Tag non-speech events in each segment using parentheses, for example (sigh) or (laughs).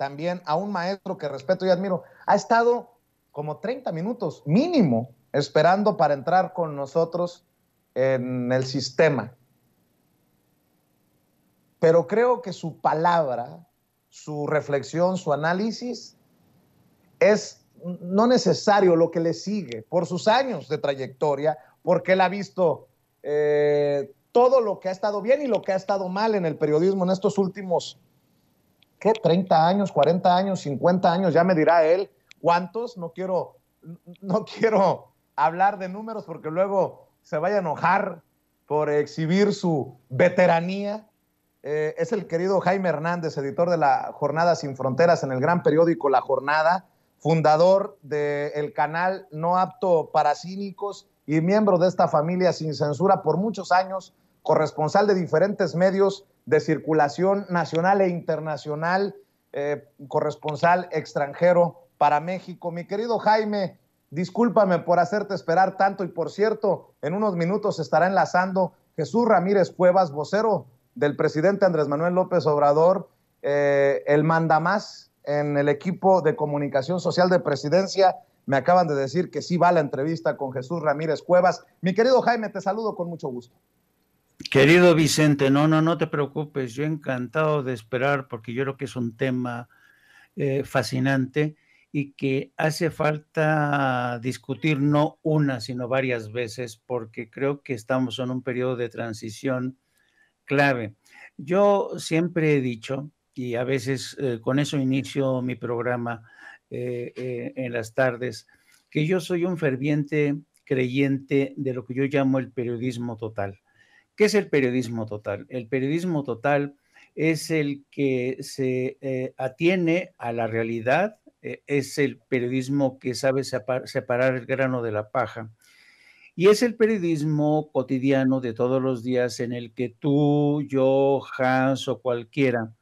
también a un maestro que respeto y admiro. Ha estado como 30 minutos mínimo esperando para entrar con nosotros en el sistema. Pero creo que su palabra, su reflexión, su análisis es no necesario lo que le sigue por sus años de trayectoria, porque él ha visto eh, todo lo que ha estado bien y lo que ha estado mal en el periodismo en estos últimos ¿qué? 30 años, 40 años, 50 años, ya me dirá él cuántos, no quiero, no quiero hablar de números porque luego se vaya a enojar por exhibir su veteranía. Eh, es el querido Jaime Hernández, editor de la Jornada Sin Fronteras en el gran periódico La Jornada, fundador del canal No Apto para Cínicos y miembro de esta familia sin censura por muchos años corresponsal de diferentes medios de circulación nacional e internacional, eh, corresponsal extranjero para México. Mi querido Jaime, discúlpame por hacerte esperar tanto y por cierto, en unos minutos estará enlazando Jesús Ramírez Cuevas, vocero del presidente Andrés Manuel López Obrador, eh, el mandamás en el equipo de comunicación social de presidencia. Me acaban de decir que sí va la entrevista con Jesús Ramírez Cuevas. Mi querido Jaime, te saludo con mucho gusto. Querido Vicente, no, no, no te preocupes, yo encantado de esperar porque yo creo que es un tema eh, fascinante y que hace falta discutir no una, sino varias veces porque creo que estamos en un periodo de transición clave. Yo siempre he dicho, y a veces eh, con eso inicio mi programa eh, en las tardes, que yo soy un ferviente creyente de lo que yo llamo el periodismo total ¿Qué es el periodismo total? El periodismo total es el que se eh, atiene a la realidad, eh, es el periodismo que sabe separar el grano de la paja. Y es el periodismo cotidiano de todos los días en el que tú, yo, Hans o cualquiera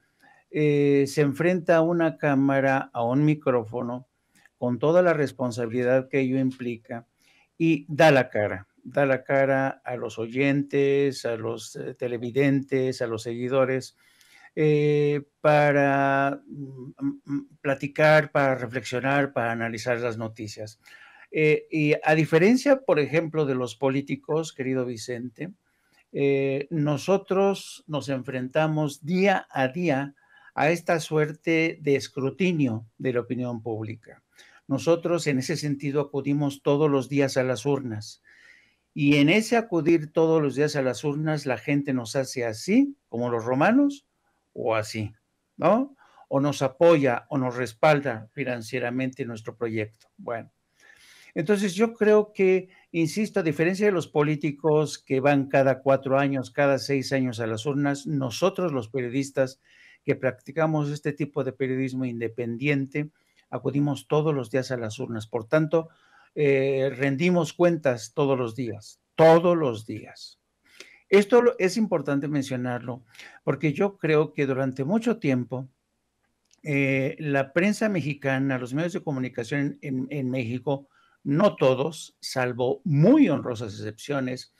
eh, se enfrenta a una cámara, a un micrófono, con toda la responsabilidad que ello implica y da la cara da la cara a los oyentes, a los eh, televidentes, a los seguidores, eh, para mm, mm, mm, platicar, para reflexionar, para analizar las noticias. Eh, y a diferencia, por ejemplo, de los políticos, querido Vicente, nosotros nos enfrentamos día a día a esta suerte de escrutinio de la opinión pública. Nosotros en ese sentido acudimos todos los días a las urnas y en ese acudir todos los días a las urnas, la gente nos hace así, como los romanos, o así, ¿no? O nos apoya o nos respalda financieramente nuestro proyecto. Bueno, entonces yo creo que, insisto, a diferencia de los políticos que van cada cuatro años, cada seis años a las urnas, nosotros los periodistas que practicamos este tipo de periodismo independiente, acudimos todos los días a las urnas. Por tanto, eh, rendimos cuentas todos los días, todos los días. Esto es importante mencionarlo porque yo creo que durante mucho tiempo eh, la prensa mexicana, los medios de comunicación en México, no todos, salvo muy honrosas excepciones,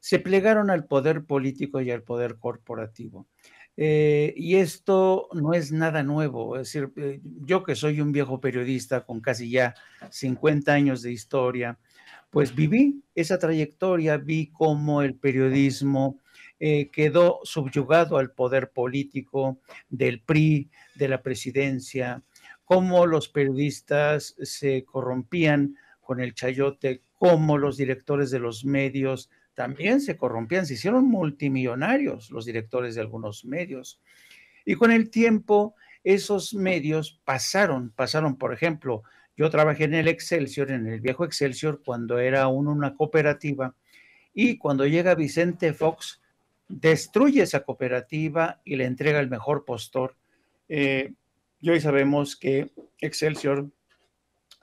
se plegaron al poder político y al poder corporativo. Eh, y esto no es nada nuevo. Es decir, eh, yo que soy un viejo periodista con casi ya 50 años de historia, pues viví esa trayectoria, vi cómo el periodismo eh, quedó subyugado al poder político del PRI, de la presidencia, cómo los periodistas se corrompían con el chayote, cómo los directores de los medios también se corrompían, se hicieron multimillonarios los directores de algunos medios. Y con el tiempo, esos medios pasaron, pasaron, por ejemplo, yo trabajé en el Excelsior, en el viejo Excelsior, cuando era una cooperativa, y cuando llega Vicente Fox, destruye esa cooperativa y le entrega el mejor postor. Eh, y hoy sabemos que Excelsior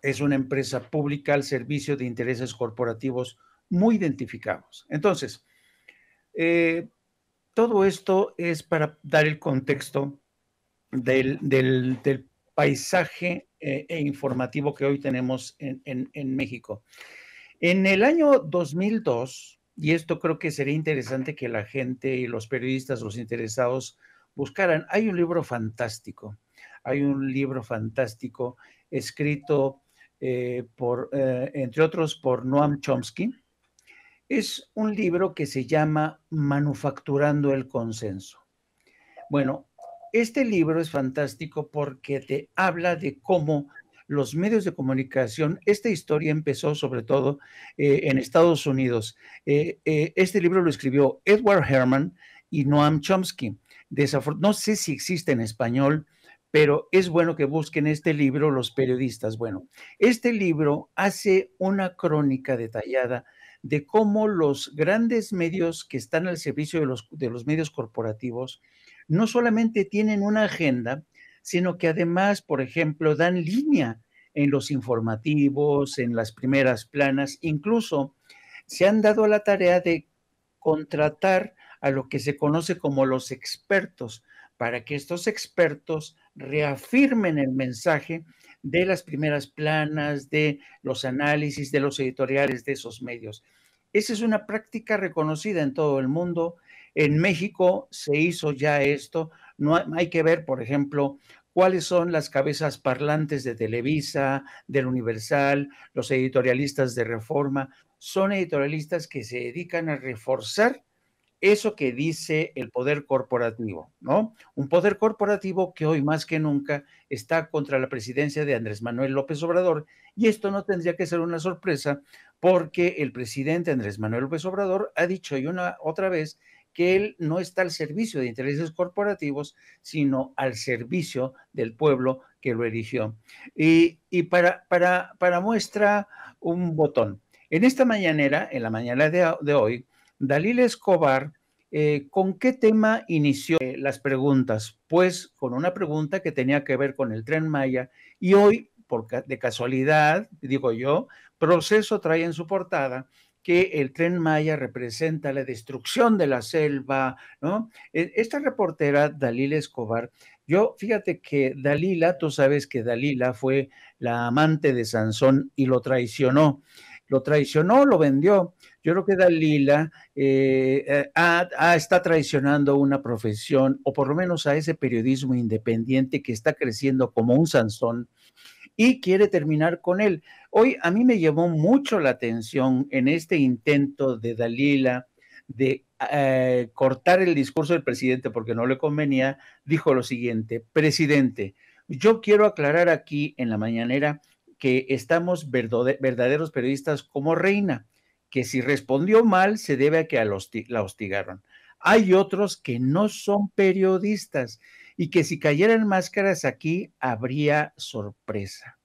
es una empresa pública al servicio de intereses corporativos muy identificados. Entonces, eh, todo esto es para dar el contexto del, paisaje eh, e informativo que hoy tenemos en, México. En el año 2002, y esto creo que sería interesante que la gente y los periodistas, los interesados, buscaran, hay un libro fantástico, hay un libro fantástico escrito eh, por, entre otros, por Noam Chomsky, es un libro que se llama Manufacturando el Consenso. Bueno, este libro es fantástico porque te habla de cómo los medios de comunicación, esta historia empezó sobre todo eh, en Estados Unidos. Eh, eh, este libro lo escribió Edward Herman y Noam Chomsky. no sé si existe en español, pero es bueno que busquen este libro los periodistas. Bueno, este libro hace una crónica detallada de cómo los grandes medios que están al servicio de los, de los medios corporativos no solamente tienen una agenda, sino que además, por ejemplo, dan línea en los informativos, en las primeras planas, incluso se han dado la tarea de contratar a lo que se conoce como los expertos, para que estos expertos reafirmen el mensaje de las primeras planas, de los análisis, de los editoriales de esos medios. Esa es una práctica reconocida en todo el mundo. En México se hizo ya esto. No hay que ver, por ejemplo, cuáles son las cabezas parlantes de Televisa, del Universal, los editorialistas de Reforma. Son editorialistas que se dedican a reforzar eso que dice el poder corporativo, ¿no? Un poder corporativo que hoy más que nunca está contra la presidencia de Andrés Manuel López Obrador, y esto no tendría que ser una sorpresa porque el presidente Andrés Manuel López Obrador ha dicho y una otra vez que él no está al servicio de intereses corporativos, sino al servicio del pueblo que lo eligió. Y, para, para, para muestra un botón. En esta mañanera, en la mañana de hoy, Dalila Escobar, eh, ¿con qué tema inició eh, las preguntas? Pues con una pregunta que tenía que ver con el tren Maya y hoy, por de casualidad, digo yo, Proceso trae en su portada que el tren Maya representa la destrucción de la selva, ¿no? E, esta reportera, Dalila Escobar, yo fíjate que Dalila, tú sabes que Dalila fue la amante de Sansón y lo traicionó lo traicionó, lo vendió. Yo creo que Dalila eh, eh, está traicionando una profesión, o por lo menos a ese periodismo independiente que está creciendo como un Sansón y quiere terminar con él. Hoy a mí me llamó mucho la atención en este intento de Dalila de eh, cortar el discurso del presidente porque no le convenía, dijo lo siguiente, presidente, yo quiero aclarar aquí en la mañanera que estamos verdaderos periodistas como Reina, que si respondió mal se debe a que la hostigaron. Hay otros que no son periodistas y que si cayeran máscaras aquí habría sorpresa.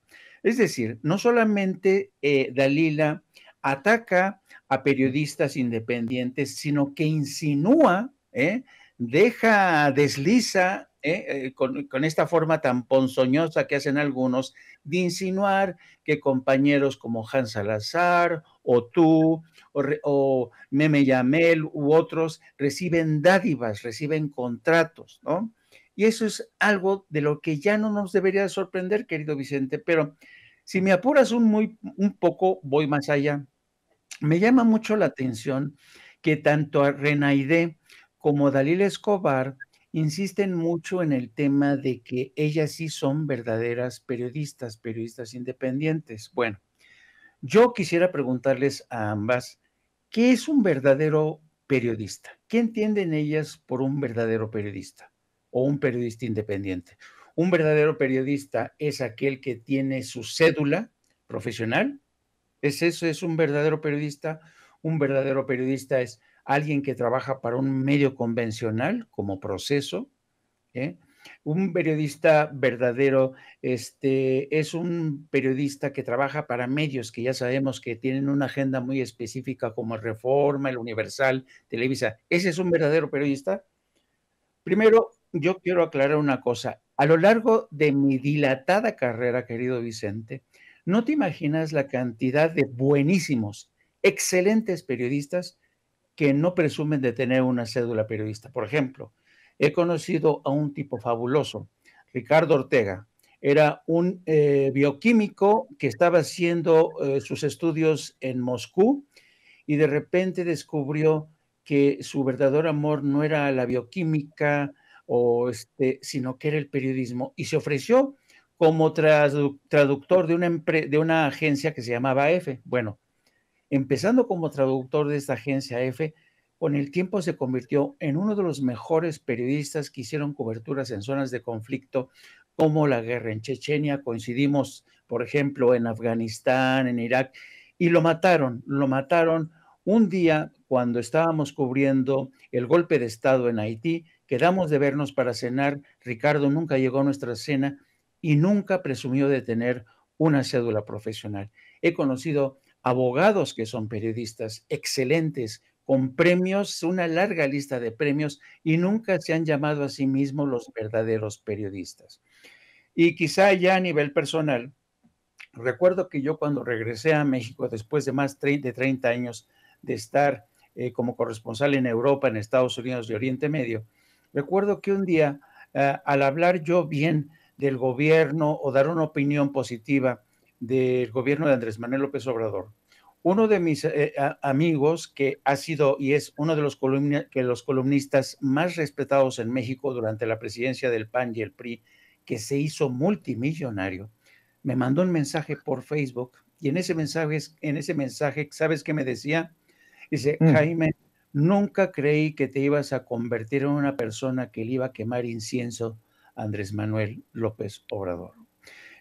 Es decir, no solamente eh, Dalila ataca a periodistas independientes, sino que insinúa ¿eh? deja, desliza ¿eh? Eh, con, esta forma tan ponzoñosa que hacen algunos de insinuar que compañeros como Hans Salazar o tú o, Meme Yamel u otros reciben dádivas, reciben contratos, ¿no? Y eso es algo de lo que ya no nos debería sorprender, querido Vicente, pero si me apuras un, muy, un poco, voy más allá. Me llama mucho la atención que tanto a Renaide como Dalila Escobar, insisten mucho en el tema de que ellas sí son verdaderas periodistas, periodistas independientes. Bueno, yo quisiera preguntarles a ambas, ¿qué es un verdadero periodista? ¿Qué entienden ellas por un verdadero periodista o un periodista independiente? Un verdadero periodista es aquel que tiene su cédula profesional. ¿Es eso? ¿Es un verdadero periodista? Un verdadero periodista es alguien que trabaja para un medio convencional como proceso. ¿eh? Un periodista verdadero este, es un periodista que trabaja para medios que ya sabemos que tienen una agenda muy específica como Reforma, el Universal, Televisa. ¿Ese es un verdadero periodista? Primero, yo quiero aclarar una cosa. A lo largo de mi dilatada carrera, querido Vicente, no te imaginas la cantidad de buenísimos, excelentes periodistas que no presumen de tener una cédula periodista. Por ejemplo, he conocido a un tipo fabuloso, Ricardo Ortega. Era un eh, bioquímico que estaba haciendo eh, sus estudios en Moscú y de repente descubrió que su verdadero amor no era la bioquímica, o este, sino que era el periodismo, y se ofreció como traductor de una, de una agencia que se llamaba EFE. Bueno, empezando como traductor de esta agencia EFE, con el tiempo se convirtió en uno de los mejores periodistas que hicieron coberturas en zonas de conflicto como la guerra en Chechenia, coincidimos, por ejemplo, en Afganistán, en Irak, y lo mataron, lo mataron un día cuando estábamos cubriendo el golpe de Estado en Haití, quedamos de vernos para cenar, Ricardo nunca llegó a nuestra cena y nunca presumió de tener una cédula profesional. He conocido abogados que son periodistas excelentes, con premios, una larga lista de premios, y nunca se han llamado a sí mismos los verdaderos periodistas. Y quizá ya a nivel personal, recuerdo que yo cuando regresé a México, después de más de 30 años de estar eh, como corresponsal en Europa, en Estados Unidos y Oriente Medio, recuerdo que un día, eh, al hablar yo bien del gobierno o dar una opinión positiva del gobierno de Andrés Manuel López Obrador. Uno de mis eh, amigos que ha sido y es uno de los, columnistas más respetados en México durante la presidencia del PAN y el PRI, que se hizo multimillonario, me mandó un mensaje por Facebook y en ese mensaje, en ese mensaje ¿sabes qué me decía? Dice, mm. Jaime, nunca creí que te ibas a convertir en una persona que le iba a quemar incienso a Andrés Manuel López Obrador.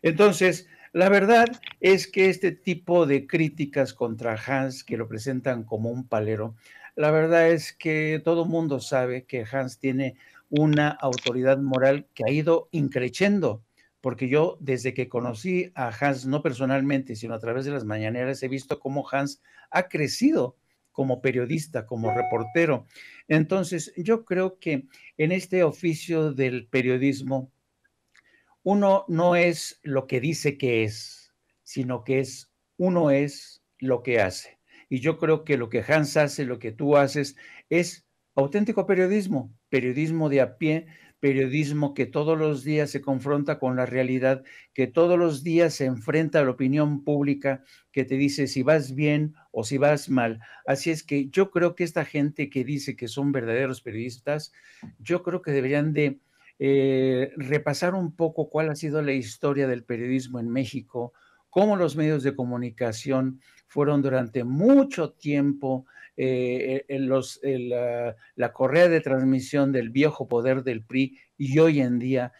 Entonces, la verdad es que este tipo de críticas contra Hans, que lo presentan como un palero, la verdad es que todo el mundo sabe que Hans tiene una autoridad moral que ha ido increciendo, porque yo desde que conocí a Hans, no personalmente, sino a través de las mañaneras, he visto cómo Hans ha crecido como periodista, como reportero. Entonces, yo creo que en este oficio del periodismo uno no es lo que dice que es, sino que es uno es lo que hace. Y yo creo que lo que Hans hace, lo que tú haces, es auténtico periodismo, periodismo de a pie, periodismo que todos los días se confronta con la realidad, que todos los días se enfrenta a la opinión pública que te dice si vas bien o si vas mal. Así es que yo creo que esta gente que dice que son verdaderos periodistas, yo creo que deberían de eh, repasar un poco cuál ha sido la historia del periodismo en México, cómo los medios de comunicación fueron durante mucho tiempo eh, eh, la, correa de transmisión del viejo poder del PRI y hoy en día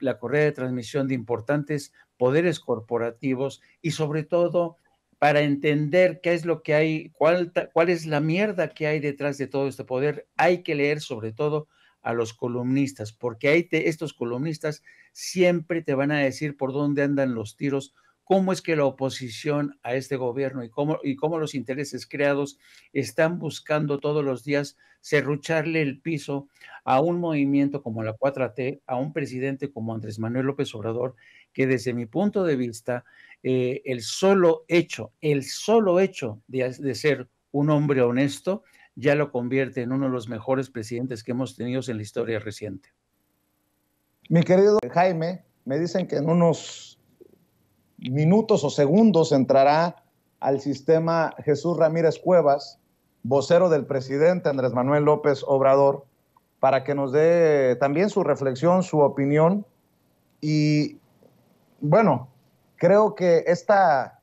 la correa de transmisión de importantes poderes corporativos y sobre todo para entender qué es lo que hay, cuál es la mierda que hay detrás de todo este poder, hay que leer sobre todo a los columnistas, porque ahí te, estos columnistas siempre te van a decir por dónde andan los tiros, cómo es que la oposición a este gobierno y cómo, y cómo los intereses creados están buscando todos los días cerrucharle el piso a un movimiento como la 4T, a un presidente como Andrés Manuel López Obrador, que desde mi punto de vista, eh, el solo hecho, el solo hecho de ser un hombre honesto, ya lo convierte en uno de los mejores presidentes que hemos tenido en la historia reciente. Mi querido Jaime, me dicen que en unos minutos o segundos entrará al sistema Jesús Ramírez Cuevas, vocero del presidente Andrés Manuel López Obrador, para que nos dé también su reflexión, su opinión. Y bueno, creo que esta,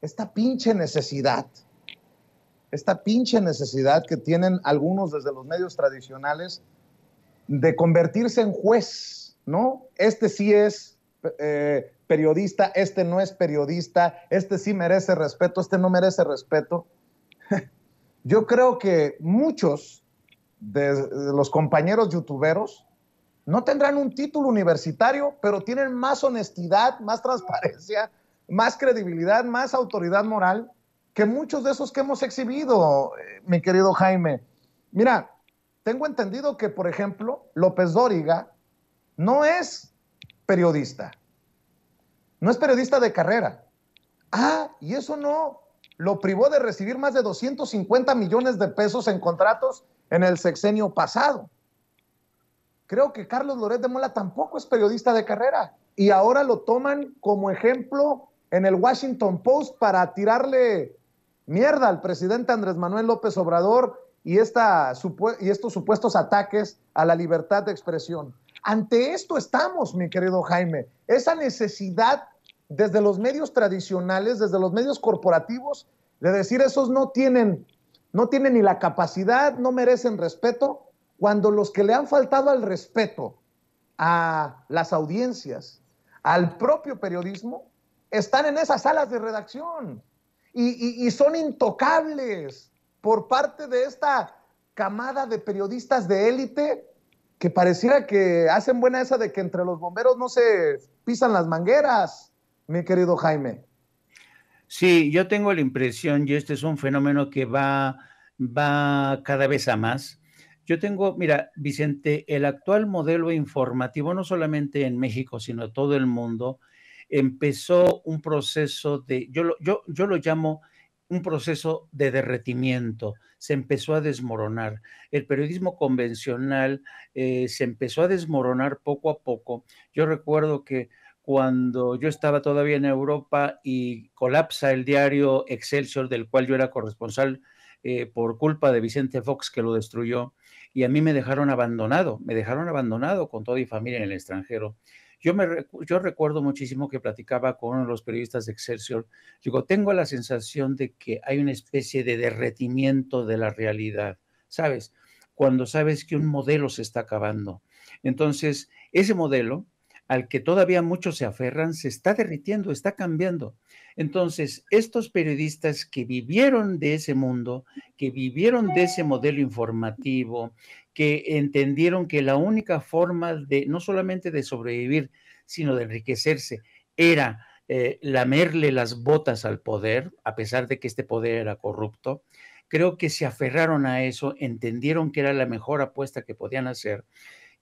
esta pinche necesidad esta pinche necesidad que tienen algunos desde los medios tradicionales de convertirse en juez, ¿no? Este sí es eh, periodista, este no es periodista, este sí merece respeto, este no merece respeto. (laughs) Yo creo que muchos de los compañeros youtuberos no tendrán un título universitario, pero tienen más honestidad, más transparencia, más credibilidad, más autoridad moral que muchos de esos que hemos exhibido, eh, mi querido Jaime. Mira, tengo entendido que, por ejemplo, López Dóriga no es periodista, no es periodista de carrera. Ah, y eso no lo privó de recibir más de 250 millones de pesos en contratos en el sexenio pasado. Creo que Carlos Loret de Mola tampoco es periodista de carrera y ahora lo toman como ejemplo en el Washington Post para tirarle mierda al presidente Andrés Manuel López Obrador y, esta, y estos supuestos ataques a la libertad de expresión. Ante esto estamos, mi querido Jaime, esa necesidad desde los medios tradicionales, desde los medios corporativos, de decir esos no tienen, no tienen ni la capacidad, no merecen respeto, cuando los que le han faltado al respeto a las audiencias, al propio periodismo, están en esas salas de redacción y, son intocables por parte de esta camada de periodistas de élite que pareciera que hacen buena esa de que entre los bomberos no se pisan las mangueras, mi querido Jaime. Sí, yo tengo la impresión, y este es un fenómeno que va, va cada vez a más. Yo tengo, mira, Vicente, el actual modelo informativo, no solamente en México, sino todo el mundo, empezó un proceso de, yo lo, yo, yo lo llamo un proceso de derretimiento, se empezó a desmoronar. El periodismo convencional eh, se empezó a desmoronar poco a poco. Yo recuerdo que cuando yo estaba todavía en Europa y colapsa el diario Excelsior, del cual yo era corresponsal eh, por culpa de Vicente Fox, que lo destruyó, y a mí me dejaron abandonado, me dejaron abandonado con toda mi familia en el extranjero. Yo, recuerdo muchísimo que platicaba con uno de los periodistas de Excelsior. Digo, tengo la sensación de que hay una especie de derretimiento de la realidad, ¿sabes? Cuando sabes que un modelo se está acabando. Entonces, ese modelo al que todavía muchos se aferran, se está derritiendo, está cambiando. Entonces, estos periodistas que vivieron de ese mundo, que vivieron de ese modelo informativo, que entendieron que la única forma de no solamente de sobrevivir, sino de enriquecerse, era eh, lamerle las botas al poder, a pesar de que este poder era corrupto. Creo que se aferraron a eso, entendieron que era la mejor apuesta que podían hacer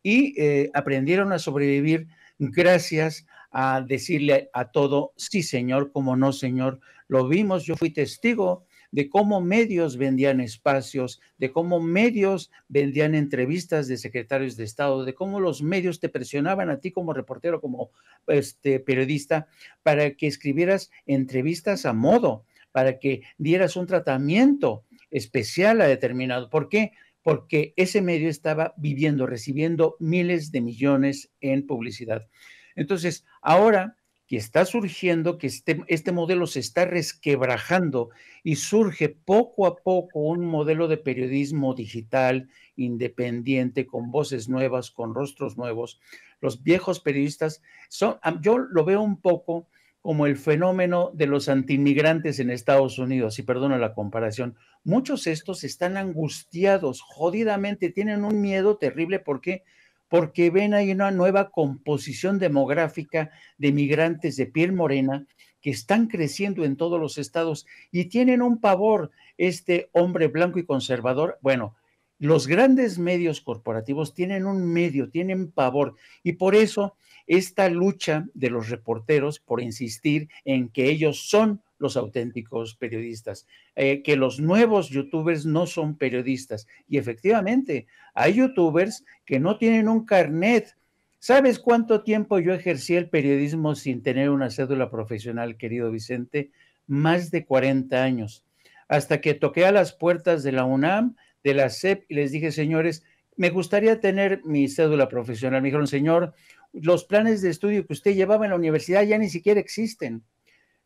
y eh, aprendieron a sobrevivir gracias a decirle a todo, sí señor, como no señor, lo vimos, yo fui testigo de cómo medios vendían espacios, de cómo medios vendían entrevistas de secretarios de Estado, de cómo los medios te presionaban a ti como reportero, como este periodista, para que escribieras entrevistas a modo, para que dieras un tratamiento especial a determinado. ¿Por qué? Porque ese medio estaba viviendo, recibiendo miles de millones en publicidad. Entonces, ahora que está surgiendo, que este, este modelo se está resquebrajando y surge poco a poco un modelo de periodismo digital, independiente, con voces nuevas, con rostros nuevos. Los viejos periodistas son, yo lo veo un poco como el fenómeno de los antimigrantes en Estados Unidos, y perdona la comparación, muchos estos están angustiados, jodidamente, tienen un miedo terrible porque porque ven ahí una nueva composición demográfica de migrantes de piel morena que están creciendo en todos los estados y tienen un pavor, este hombre blanco y conservador, bueno, los grandes medios corporativos tienen un medio, tienen pavor y por eso esta lucha de los reporteros por insistir en que ellos son los auténticos periodistas, eh, que los nuevos youtubers no son periodistas. Y efectivamente, hay youtubers que no tienen un carnet. ¿Sabes cuánto tiempo yo ejercí el periodismo sin tener una cédula profesional, querido Vicente? Más de 40 años. Hasta que toqué a las puertas de la UNAM, de la CEP, y les dije, señores, me gustaría tener mi cédula profesional. Me dijeron, señor, los planes de estudio que usted llevaba en la universidad ya ni siquiera existen.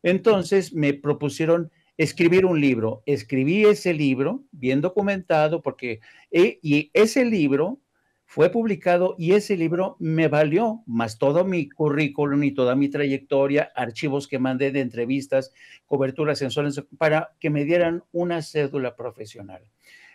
Entonces me propusieron escribir un libro. Escribí ese libro, bien documentado, porque eh, y ese libro fue publicado y ese libro me valió, más todo mi currículum y toda mi trayectoria, archivos que mandé de entrevistas, coberturas sensuales, para que me dieran una cédula profesional.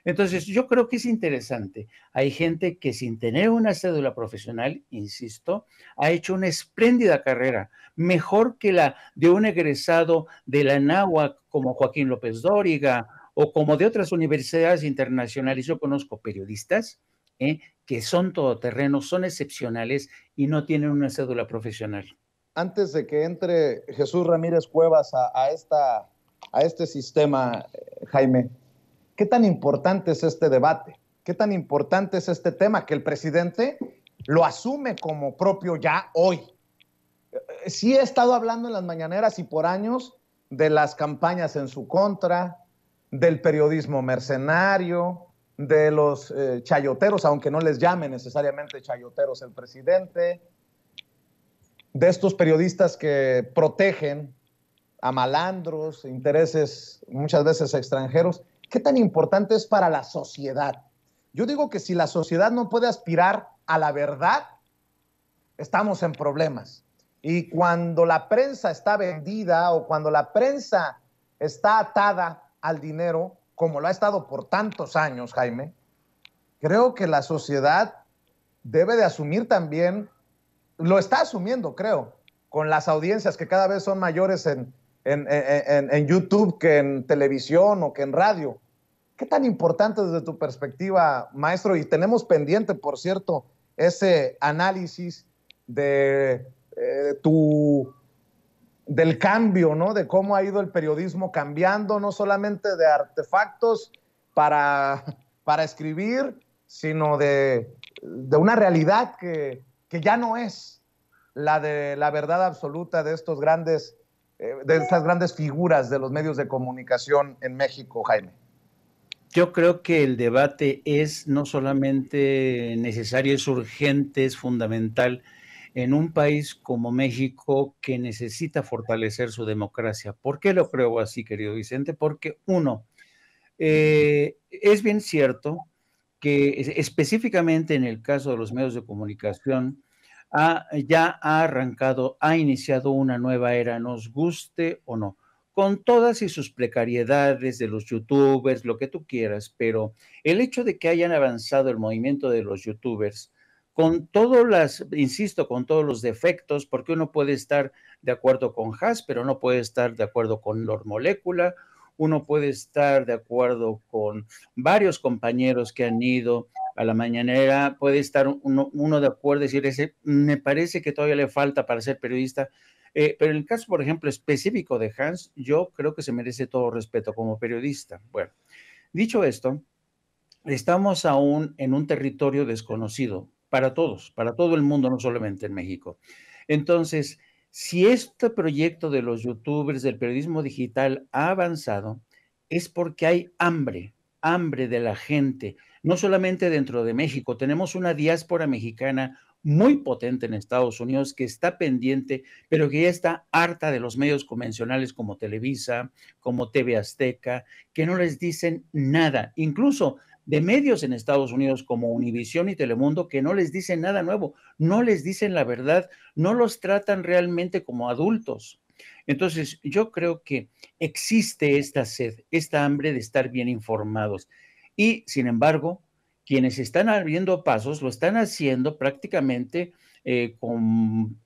Entonces, yo creo que es interesante. Hay gente que sin tener una cédula profesional, insisto, ha hecho una espléndida carrera, mejor que la de un egresado de la NAWA como Joaquín López Dóriga o como de otras universidades internacionales. Yo conozco periodistas ¿eh? que son todoterrenos, son excepcionales y no tienen una cédula profesional. Antes de que entre Jesús Ramírez Cuevas a este sistema, eh, Jaime, ¿Qué tan importante es este debate? ¿Qué tan importante es este tema que el presidente lo asume como propio ya hoy? Eh, sí he estado hablando en las mañaneras y por años de las campañas en su contra, del periodismo mercenario, de los eh, chayoteros, aunque no les llame necesariamente chayoteros el presidente, de estos periodistas que protegen a malandros, intereses muchas veces extranjeros. ¿Qué tan importante es para la sociedad? Yo digo que si la sociedad no puede aspirar a la verdad, estamos en problemas. Y cuando la prensa está vendida o cuando la prensa está atada al dinero, como lo ha estado por tantos años, Jaime, creo que la sociedad debe de asumir también, lo está asumiendo, creo, con las audiencias que cada vez son mayores en, en, YouTube que en televisión o que en radio. ¿Qué tan importante desde tu perspectiva, maestro? Y tenemos pendiente, por cierto, ese análisis de eh, del cambio, ¿no? De cómo ha ido el periodismo cambiando, no solamente de artefactos para, para escribir, sino de, una realidad que, que ya no es la de la verdad absoluta de estos grandes eh, de estas grandes figuras de los medios de comunicación en México, Jaime? Yo creo que el debate es no solamente necesario, es urgente, es fundamental en un país como México que necesita fortalecer su democracia. ¿Por qué lo creo así, querido Vicente? Porque uno, eh, es bien cierto que específicamente en el caso de los medios de comunicación, Ah, ya ha arrancado, ha iniciado una nueva era, nos guste o no, con todas y sus precariedades de los youtubers, lo que tú quieras, pero el hecho de que hayan avanzado el movimiento de los youtubers, con todas las, insisto, con todos los defectos, porque uno puede estar de acuerdo con Haas, pero no puede estar de acuerdo con Lord Molecula, uno puede estar de acuerdo con varios compañeros que han ido a la mañanera, puede estar uno, de acuerdo, decir, me parece que todavía le falta para ser periodista, eh, pero en el caso, por ejemplo, específico de Hans, yo creo que se merece todo respeto como periodista. Bueno, dicho esto, estamos aún en un territorio desconocido para todos, para todo el mundo, no solamente en México. Entonces, si este proyecto de los youtubers, del periodismo digital ha avanzado, es porque hay hambre, hambre de la gente, no solamente dentro de México, tenemos una diáspora mexicana muy potente en Estados Unidos que está pendiente, pero que ya está harta de los medios convencionales como Televisa, como TV Azteca, que no les dicen nada. Incluso de medios en Estados Unidos como Univisión y Telemundo que no les dicen nada nuevo, no les dicen la verdad, no los tratan realmente como adultos. Entonces, yo creo que existe esta sed, esta hambre de estar bien informados. Y, sin embargo, quienes están abriendo pasos lo están haciendo prácticamente eh, con,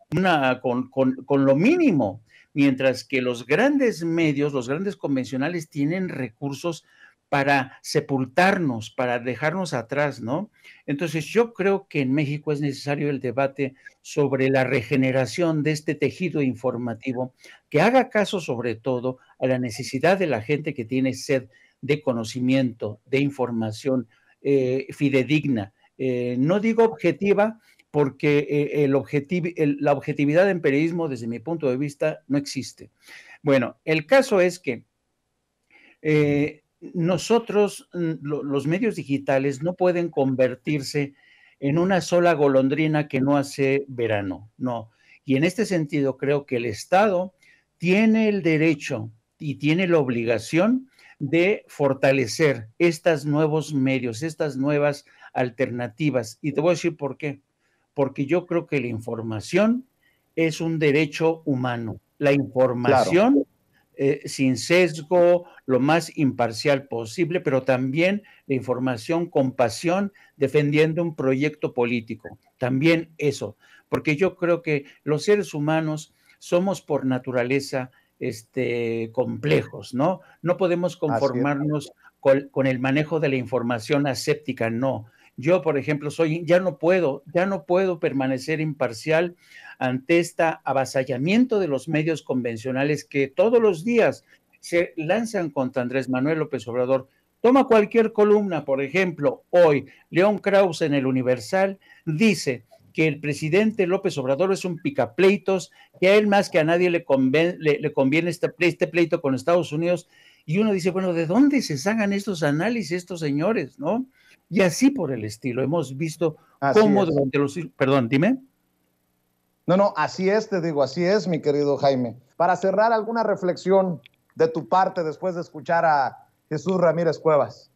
con lo mínimo, mientras que los grandes medios, los grandes convencionales tienen recursos para sepultarnos, para dejarnos atrás, ¿no? Entonces yo creo que en México es necesario el debate sobre la regeneración de este tejido informativo que haga caso sobre todo a la necesidad de la gente que tiene sed de conocimiento, de información eh, fidedigna. Eh, no digo objetiva porque eh, la objetividad en periodismo desde mi punto de vista no existe. Bueno, el caso es que nosotros, mm, los medios digitales, no pueden convertirse en una sola golondrina que no hace verano, no. Y en este sentido, creo que el Estado tiene el derecho y tiene la obligación de fortalecer estos nuevos medios, estas nuevas alternativas. Y te voy a decir por qué. Porque yo creo que la información es un derecho humano. La información eh, sin sesgo, lo más imparcial posible, pero también la información con pasión, defendiendo un proyecto político. También eso, porque yo creo que los seres humanos somos por naturaleza este, complejos, ¿no? No podemos conformarnos con, el manejo de la información aséptica, no. Yo, por ejemplo, soy, ya no puedo, ya no puedo permanecer imparcial ante este avasallamiento de los medios convencionales que todos los días se lanzan contra Andrés Manuel López Obrador. Toma cualquier columna, por ejemplo, hoy León Krauss en el Universal dice que el presidente López Obrador es un picapleitos, que a él más que a nadie le, le, conviene este, este, pleito con Estados Unidos. Y uno dice, bueno, ¿de dónde se sacan estos análisis estos señores, no? Y así por el estilo. Hemos visto cómo durante los... Perdón, dime. No, no, así es, te digo, así es, mi querido Jaime. Para cerrar, alguna reflexión de tu parte después de escuchar a Jesús Ramírez Cuevas.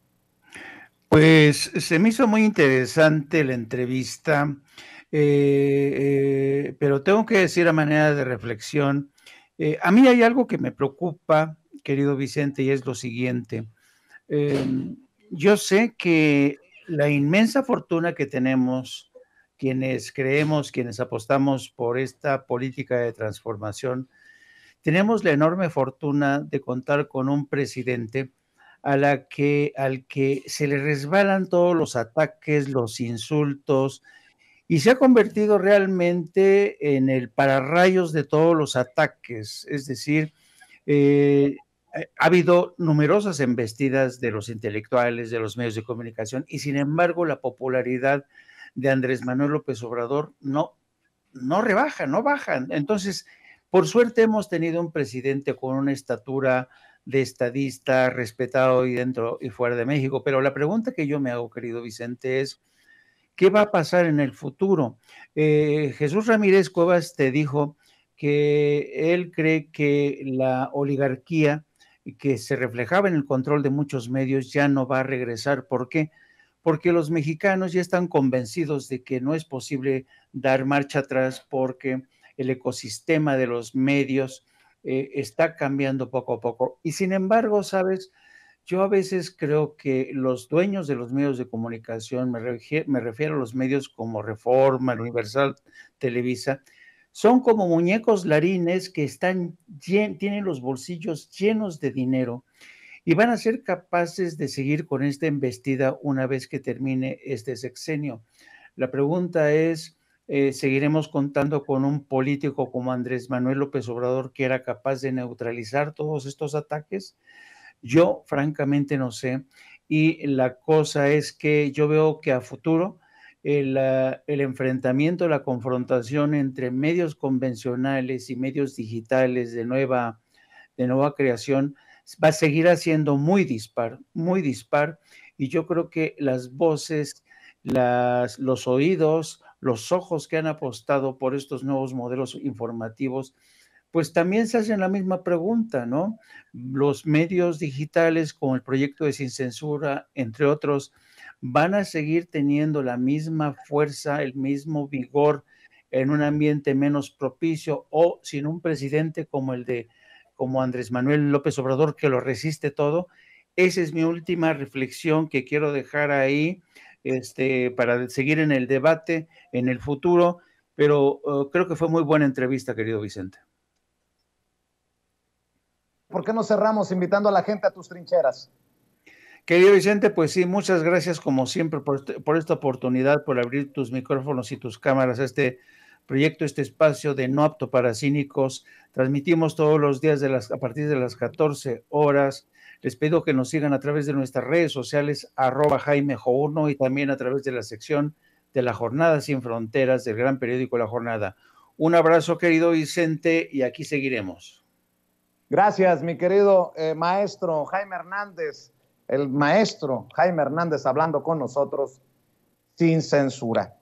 Pues se me hizo muy interesante la entrevista, eh, eh, pero tengo que decir a manera de reflexión, eh, a mí hay algo que me preocupa, querido Vicente, y es lo siguiente. yo sé que la inmensa fortuna que tenemos quienes creemos, quienes apostamos por esta política de transformación, tenemos la enorme fortuna de contar con un presidente al que se le resbalan todos los ataques, los insultos, y se ha convertido realmente en el pararrayos de todos los ataques. Es decir, eh, ha habido numerosas embestidas de los intelectuales, de los medios de comunicación, y sin embargo la popularidad de Andrés Manuel López Obrador no, no rebaja, no bajan. Entonces, por suerte hemos tenido un presidente con una estatura de estadista respetado y dentro y fuera de México. Pero la pregunta que yo me hago, querido Vicente, es, ¿qué va a pasar en el futuro? Eh, Jesús Ramírez Cuevas te dijo que él cree que la oligarquía que se reflejaba en el control de muchos medios ya no va a regresar. ¿Por qué? porque los mexicanos ya están convencidos de que no es posible dar marcha atrás porque el ecosistema de los medios eh, está cambiando poco a poco. Y sin embargo, sabes, yo a veces creo que los dueños de los medios de comunicación, me, refiero, a los medios como Reforma, Universal, Televisa, son como muñecos larines que están, tienen los bolsillos llenos de dinero y van a ser capaces de seguir con esta embestida una vez que termine este sexenio. La pregunta es, eh, ¿seguiremos contando con un político como Andrés Manuel López Obrador que era capaz de neutralizar todos estos ataques? Yo francamente no sé. Y la cosa es que yo veo que a futuro eh, el, enfrentamiento, la confrontación entre medios convencionales y medios digitales de nueva creación va a seguir haciendo muy dispar, muy dispar. Y yo creo que las voces, los oídos, los ojos que han apostado por estos nuevos modelos informativos, pues también se hacen la misma pregunta, ¿no? Los medios digitales, como el proyecto de Sin Censura, entre otros, van a seguir teniendo la misma fuerza, el mismo vigor en un ambiente menos propicio o sin un presidente como el de como Andrés Manuel López Obrador, que lo resiste todo. Esa es mi última reflexión que quiero dejar ahí este, para seguir en el debate en el futuro, pero uh, creo que fue muy buena entrevista, querido Vicente. ¿Por qué no cerramos invitando a la gente a tus trincheras? Querido Vicente, pues sí, muchas gracias como siempre por, este, por esta oportunidad, por abrir tus micrófonos y tus cámaras a este proyecto este espacio de No apto para cínicos. Transmitimos todos los días las, a partir de las 14 horas. Les pido que nos sigan a través de nuestras redes sociales, arroba Jaime Journo, y también a través de la sección de la Jornada Sin Fronteras del gran periódico La Jornada. Un abrazo, querido Vicente, y aquí seguiremos. Gracias, mi querido eh, maestro Jaime Hernández, el maestro Jaime Hernández hablando con nosotros sin censura.